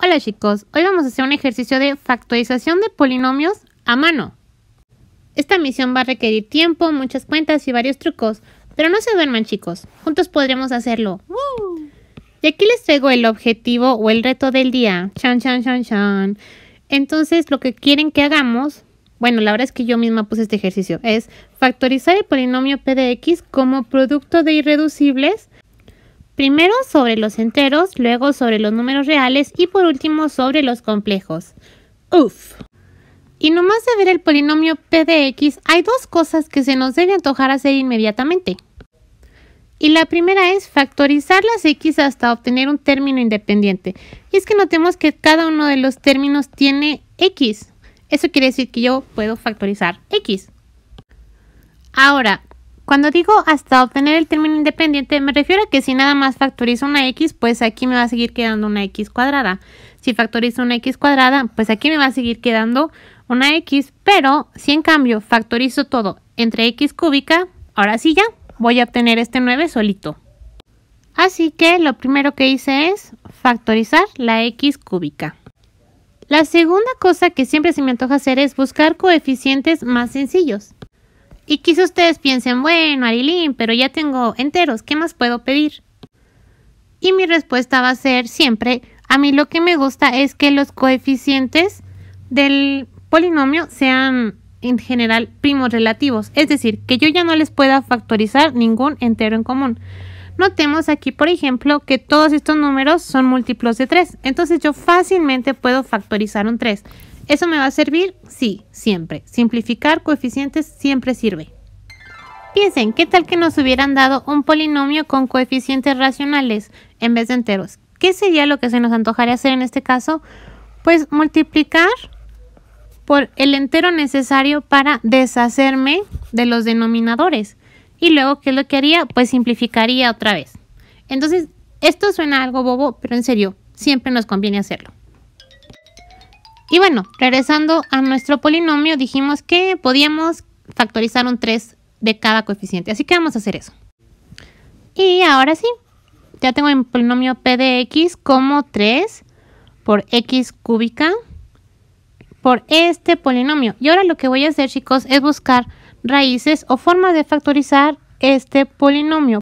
Hola chicos, hoy vamos a hacer un ejercicio de factorización de polinomios a mano. Esta misión va a requerir tiempo, muchas cuentas y varios trucos, pero no se duerman chicos, juntos podremos hacerlo. Y aquí les traigo el objetivo o el reto del día. Chan, chan, chan, Entonces lo que quieren que hagamos, bueno, la verdad es que yo misma puse este ejercicio, es factorizar el polinomio p de x como producto de irreducibles primero sobre los enteros, luego sobre los números reales y por último sobre los complejos. Uf. Y nomás de ver el polinomio p de x, hay dos cosas que se nos debe antojar hacer inmediatamente. Y la primera es factorizar las x hasta obtener un término independiente. Y es que notemos que cada uno de los términos tiene x. Eso quiere decir que yo puedo factorizar x. Ahora, cuando digo hasta obtener el término independiente, me refiero a que si nada más factorizo una x, pues aquí me va a seguir quedando una x cuadrada. Si factorizo una x cuadrada, pues aquí me va a seguir quedando una x, pero si en cambio factorizo todo entre x cúbica, ahora sí ya voy a obtener este 9 solito. Así que lo primero que hice es factorizar la x cúbica. La segunda cosa que siempre se me antoja hacer es buscar coeficientes más sencillos. Y quizá ustedes piensen, bueno, Arilín, pero ya tengo enteros, ¿qué más puedo pedir? Y mi respuesta va a ser siempre, a mí lo que me gusta es que los coeficientes del polinomio sean en general primos relativos, es decir, que yo ya no les pueda factorizar ningún entero en común. Notemos aquí, por ejemplo, que todos estos números son múltiplos de 3, entonces yo fácilmente puedo factorizar un 3. ¿Eso me va a servir? Sí, siempre. Simplificar coeficientes siempre sirve. Piensen, ¿qué tal que nos hubieran dado un polinomio con coeficientes racionales en vez de enteros? ¿Qué sería lo que se nos antojaría hacer en este caso? Pues multiplicar por el entero necesario para deshacerme de los denominadores. Y luego, ¿qué es lo que haría? Pues simplificaría otra vez. Entonces, esto suena algo bobo, pero en serio, siempre nos conviene hacerlo. Y bueno, regresando a nuestro polinomio, dijimos que podíamos factorizar un 3 de cada coeficiente. Así que vamos a hacer eso. Y ahora sí, ya tengo el polinomio p de x como 3 por x cúbica por este polinomio. Y ahora lo que voy a hacer, chicos, es buscar raíces o formas de factorizar este polinomio.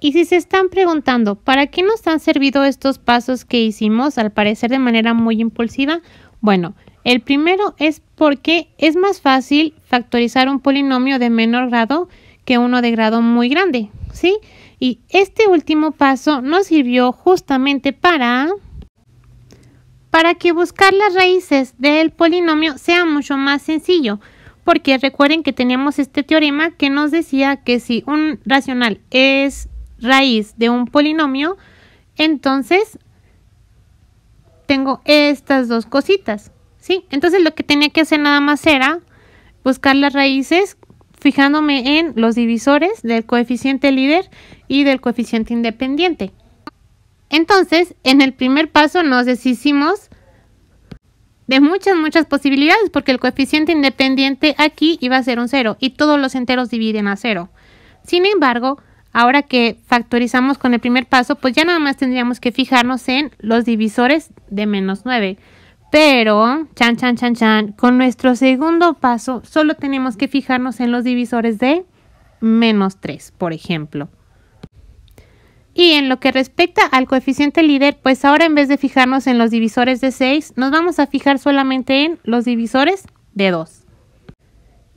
Y si se están preguntando, ¿para qué nos han servido estos pasos que hicimos al parecer de manera muy impulsiva? Bueno, el primero es porque es más fácil factorizar un polinomio de menor grado que uno de grado muy grande, ¿sí? Y este último paso nos sirvió justamente para para que buscar las raíces del polinomio sea mucho más sencillo, porque recuerden que teníamos este teorema que nos decía que si un racional es raíz de un polinomio, entonces tengo estas dos cositas, ¿sí? Entonces lo que tenía que hacer nada más era buscar las raíces fijándome en los divisores del coeficiente líder y del coeficiente independiente. Entonces, en el primer paso nos deshicimos de muchas, muchas posibilidades, porque el coeficiente independiente aquí iba a ser un cero y todos los enteros dividen a cero. Sin embargo, Ahora que factorizamos con el primer paso, pues ya nada más tendríamos que fijarnos en los divisores de menos 9. Pero, chan, chan, chan, chan, con nuestro segundo paso solo tenemos que fijarnos en los divisores de menos 3, por ejemplo. Y en lo que respecta al coeficiente líder, pues ahora en vez de fijarnos en los divisores de 6, nos vamos a fijar solamente en los divisores de 2.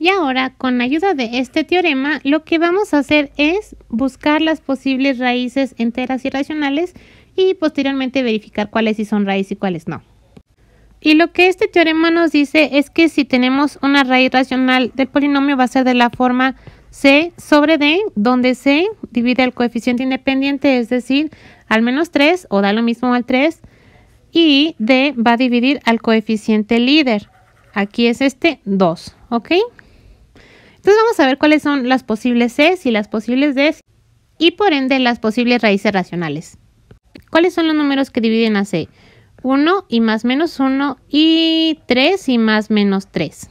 Y ahora, con ayuda de este teorema, lo que vamos a hacer es buscar las posibles raíces enteras y racionales y posteriormente verificar cuáles sí son raíz y cuáles no. Y lo que este teorema nos dice es que si tenemos una raíz racional del polinomio va a ser de la forma C sobre D, donde C divide el coeficiente independiente, es decir, al menos 3 o da lo mismo al 3, y D va a dividir al coeficiente líder. Aquí es este 2, ¿ok? Entonces vamos a ver cuáles son las posibles Cs y las posibles Ds y por ende las posibles raíces racionales. ¿Cuáles son los números que dividen a C? 1 y más menos 1 y 3 y más menos 3.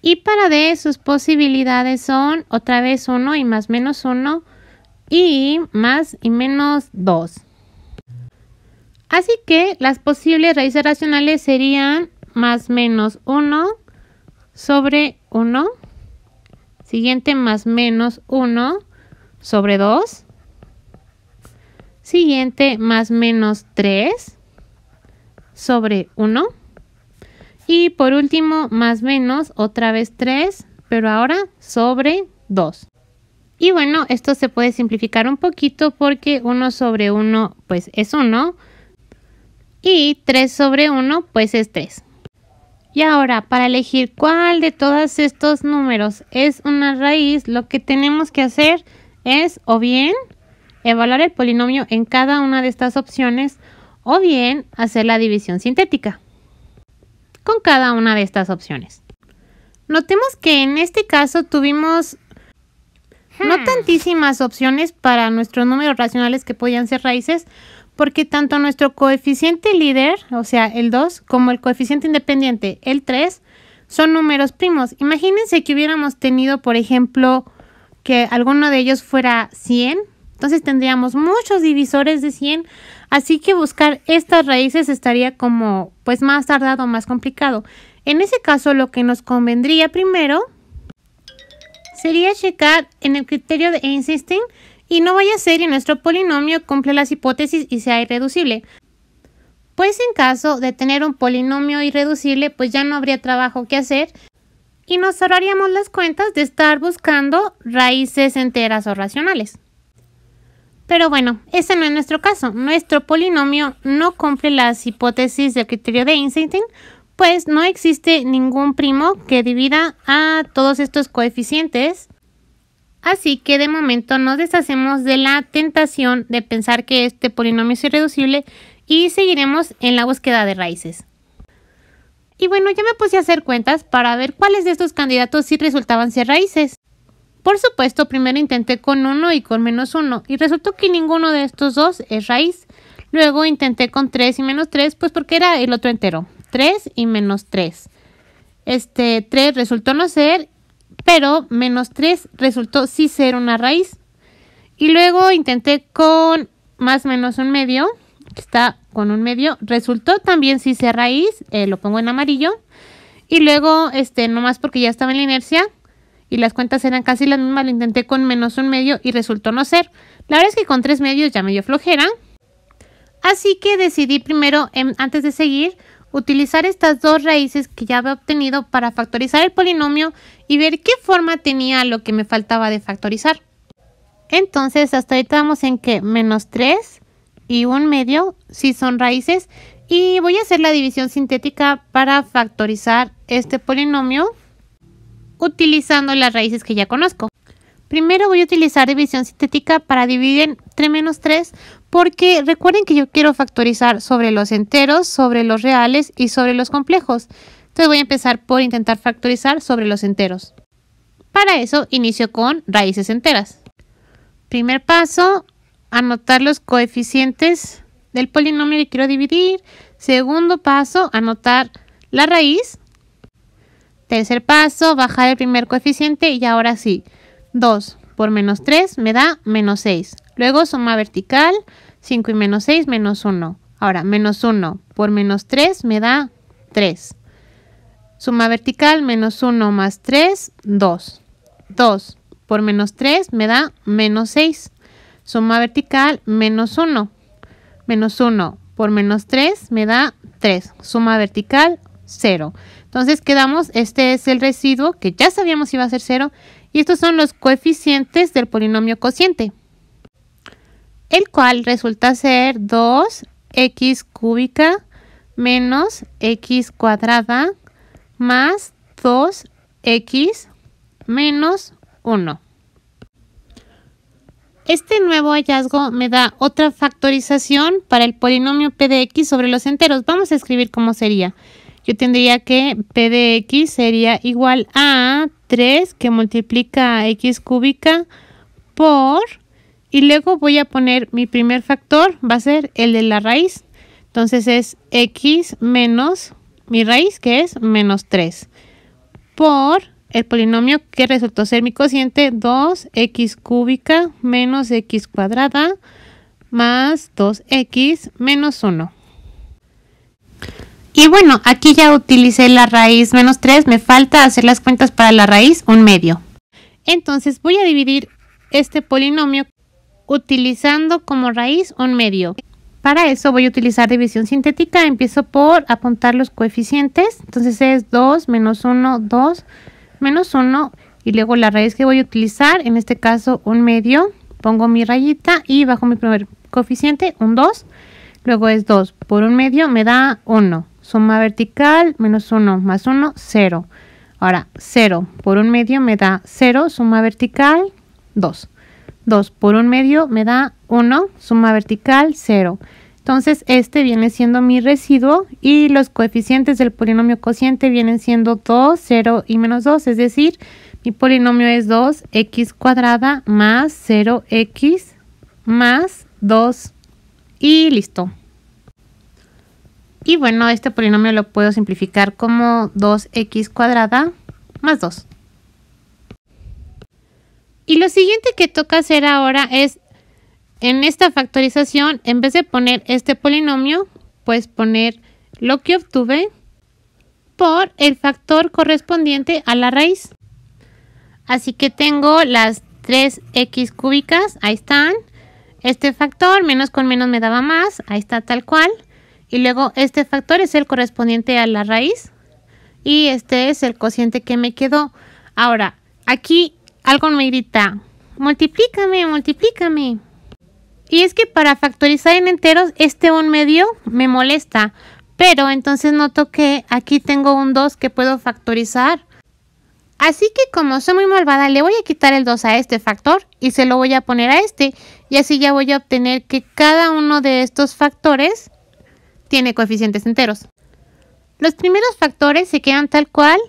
Y para D sus posibilidades son otra vez 1 y más menos 1 y más y menos 2. Así que las posibles raíces racionales serían más menos 1 sobre 1 Siguiente más menos 1 sobre 2. Siguiente más menos 3 sobre 1. Y por último más menos otra vez 3, pero ahora sobre 2. Y bueno, esto se puede simplificar un poquito porque 1 sobre 1 pues es 1 y 3 sobre 1 pues es 3. Y ahora, para elegir cuál de todos estos números es una raíz, lo que tenemos que hacer es o bien evaluar el polinomio en cada una de estas opciones o bien hacer la división sintética con cada una de estas opciones. Notemos que en este caso tuvimos no hmm. tantísimas opciones para nuestros números racionales que podían ser raíces, porque tanto nuestro coeficiente líder, o sea, el 2, como el coeficiente independiente, el 3, son números primos. Imagínense que hubiéramos tenido, por ejemplo, que alguno de ellos fuera 100, entonces tendríamos muchos divisores de 100, así que buscar estas raíces estaría como pues más tardado, más complicado. En ese caso lo que nos convendría primero sería checar en el criterio de Einstein y no vaya a ser y nuestro polinomio cumple las hipótesis y sea irreducible. Pues en caso de tener un polinomio irreducible, pues ya no habría trabajo que hacer y nos ahorraríamos las cuentas de estar buscando raíces enteras o racionales. Pero bueno, ese no es nuestro caso. Nuestro polinomio no cumple las hipótesis del criterio de Einstein, pues no existe ningún primo que divida a todos estos coeficientes. Así que de momento nos deshacemos de la tentación de pensar que este polinomio es irreducible y seguiremos en la búsqueda de raíces. Y bueno, ya me puse a hacer cuentas para ver cuáles de estos candidatos sí resultaban ser raíces. Por supuesto, primero intenté con 1 y con menos 1 y resultó que ninguno de estos dos es raíz. Luego intenté con 3 y menos 3, pues porque era el otro entero. 3 y menos 3. Este 3 resultó no ser, pero menos 3 resultó sí ser una raíz. Y luego intenté con más menos un medio, que está con un medio, resultó también sí ser raíz, eh, lo pongo en amarillo. Y luego, este, no más porque ya estaba en la inercia y las cuentas eran casi las mismas, lo intenté con menos un medio y resultó no ser. La verdad es que con tres medios ya me dio flojera. Así que decidí primero, em, antes de seguir, utilizar estas dos raíces que ya había obtenido para factorizar el polinomio y ver qué forma tenía lo que me faltaba de factorizar. Entonces hasta ahorita vamos en que menos 3 y 1 medio si son raíces y voy a hacer la división sintética para factorizar este polinomio utilizando las raíces que ya conozco. Primero voy a utilizar división sintética para dividir entre menos 3 porque recuerden que yo quiero factorizar sobre los enteros, sobre los reales y sobre los complejos. Entonces voy a empezar por intentar factorizar sobre los enteros. Para eso inicio con raíces enteras. Primer paso, anotar los coeficientes del polinomio y quiero dividir. Segundo paso, anotar la raíz. Tercer paso, bajar el primer coeficiente y ahora sí, 2 por menos 3 me da menos 6. Luego suma vertical, 5 y menos 6, menos 1. Ahora, menos 1 por menos 3 me da 3. Suma vertical, menos 1 más 3, 2. 2 por menos 3 me da menos 6. Suma vertical, menos 1. Menos 1 por menos 3 me da 3. Suma vertical, 0. Entonces quedamos, este es el residuo que ya sabíamos iba a ser 0. Y estos son los coeficientes del polinomio cociente el cual resulta ser 2x cúbica menos x cuadrada más 2x menos 1. Este nuevo hallazgo me da otra factorización para el polinomio p de x sobre los enteros. Vamos a escribir cómo sería. Yo tendría que p de x sería igual a 3 que multiplica x cúbica por y luego voy a poner mi primer factor, va a ser el de la raíz. Entonces es x menos mi raíz, que es menos 3, por el polinomio que resultó ser mi cociente, 2x cúbica menos x cuadrada más 2x menos 1. Y bueno, aquí ya utilicé la raíz menos 3, me falta hacer las cuentas para la raíz un medio. Entonces voy a dividir este polinomio utilizando como raíz un medio. Para eso voy a utilizar división sintética. Empiezo por apuntar los coeficientes. Entonces es 2 menos 1, 2 menos 1. Y luego la raíz que voy a utilizar, en este caso un medio. Pongo mi rayita y bajo mi primer coeficiente, un 2. Luego es 2 por un medio me da 1. Suma vertical, menos 1 más 1, 0. Ahora 0 por un medio me da 0. Suma vertical, 2. 2 por un medio me da 1, suma vertical 0. Entonces este viene siendo mi residuo y los coeficientes del polinomio cociente vienen siendo 2, 0 y menos 2, es decir, mi polinomio es 2x cuadrada más 0x más 2 y listo. Y bueno, este polinomio lo puedo simplificar como 2x cuadrada más 2. Y lo siguiente que toca hacer ahora es, en esta factorización, en vez de poner este polinomio, pues poner lo que obtuve por el factor correspondiente a la raíz. Así que tengo las 3x cúbicas, ahí están. Este factor, menos con menos me daba más, ahí está tal cual. Y luego este factor es el correspondiente a la raíz. Y este es el cociente que me quedó. Ahora, aquí algo me grita, multiplícame, multiplícame. Y es que para factorizar en enteros, este 1 medio me molesta. Pero entonces noto que aquí tengo un 2 que puedo factorizar. Así que como soy muy malvada, le voy a quitar el 2 a este factor y se lo voy a poner a este. Y así ya voy a obtener que cada uno de estos factores tiene coeficientes enteros. Los primeros factores se quedan tal cual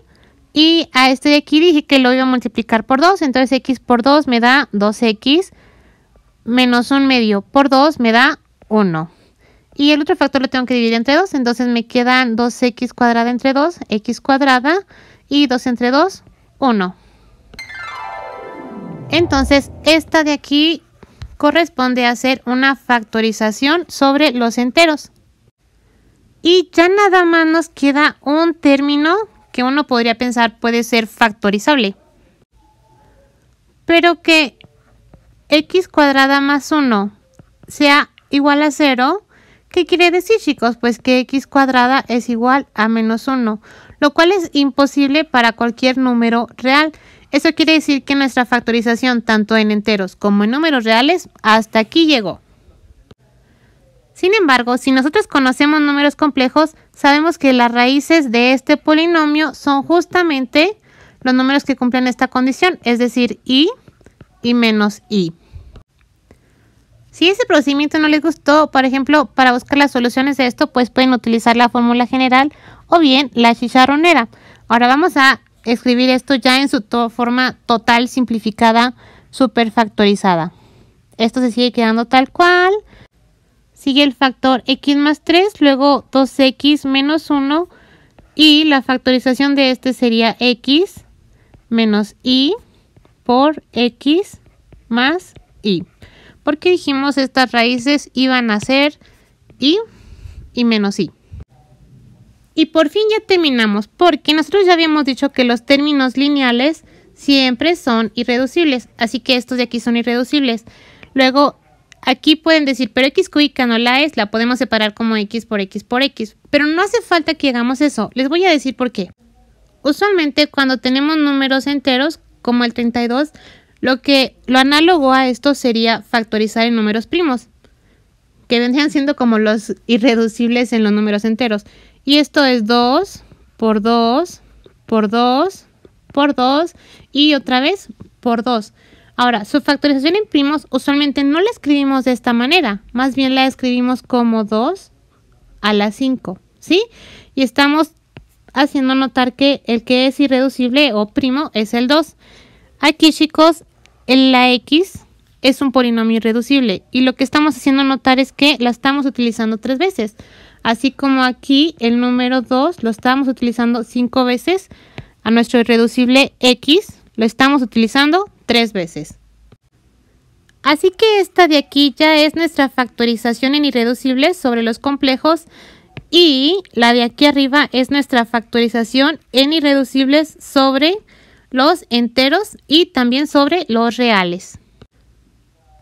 y a este de aquí dije que lo iba a multiplicar por 2. Entonces x por 2 me da 2x menos un medio por 2 me da 1. Y el otro factor lo tengo que dividir entre 2. Entonces me quedan 2x cuadrada entre 2, x cuadrada. Y 2 entre 2, 1. Entonces esta de aquí corresponde a hacer una factorización sobre los enteros. Y ya nada más nos queda un término que uno podría pensar puede ser factorizable, pero que x cuadrada más 1 sea igual a 0, ¿qué quiere decir chicos? Pues que x cuadrada es igual a menos 1, lo cual es imposible para cualquier número real. Eso quiere decir que nuestra factorización tanto en enteros como en números reales hasta aquí llegó. Sin embargo, si nosotros conocemos números complejos, sabemos que las raíces de este polinomio son justamente los números que cumplen esta condición, es decir, i y menos i. Si ese procedimiento no les gustó, por ejemplo, para buscar las soluciones de esto, pues pueden utilizar la fórmula general o bien la chicharronera. Ahora vamos a escribir esto ya en su forma total, simplificada, superfactorizada. Esto se sigue quedando tal cual sigue el factor x más 3, luego 2x menos 1 y la factorización de este sería x menos y por x más y. Porque dijimos estas raíces iban a ser y y menos y. Y por fin ya terminamos, porque nosotros ya habíamos dicho que los términos lineales siempre son irreducibles, así que estos de aquí son irreducibles. Luego Aquí pueden decir, pero X, Q no la es, la podemos separar como X por X por X. Pero no hace falta que hagamos eso. Les voy a decir por qué. Usualmente cuando tenemos números enteros, como el 32, lo que lo análogo a esto sería factorizar en números primos, que vendrían siendo como los irreducibles en los números enteros. Y esto es 2 por 2 por 2 por 2 y otra vez por 2. Ahora, su factorización en primos usualmente no la escribimos de esta manera, más bien la escribimos como 2 a la 5, ¿sí? Y estamos haciendo notar que el que es irreducible o primo es el 2. Aquí, chicos, la x es un polinomio irreducible y lo que estamos haciendo notar es que la estamos utilizando tres veces. Así como aquí el número 2 lo estamos utilizando cinco veces, a nuestro irreducible x lo estamos utilizando tres veces. Así que esta de aquí ya es nuestra factorización en irreducibles sobre los complejos y la de aquí arriba es nuestra factorización en irreducibles sobre los enteros y también sobre los reales.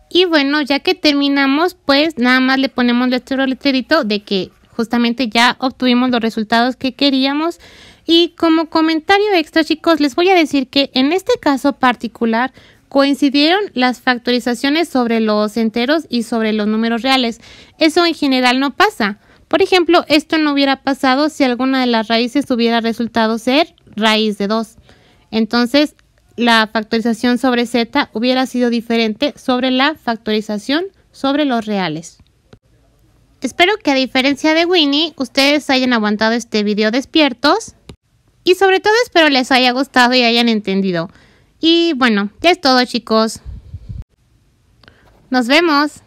Y bueno, ya que terminamos, pues nada más le ponemos nuestro letrerito de que justamente ya obtuvimos los resultados que queríamos. Y como comentario extra, chicos, les voy a decir que en este caso particular coincidieron las factorizaciones sobre los enteros y sobre los números reales. Eso en general no pasa. Por ejemplo, esto no hubiera pasado si alguna de las raíces hubiera resultado ser raíz de 2. Entonces, la factorización sobre z hubiera sido diferente sobre la factorización sobre los reales. Espero que a diferencia de Winnie, ustedes hayan aguantado este video despiertos. Y sobre todo espero les haya gustado y hayan entendido. Y bueno, ya es todo chicos. Nos vemos.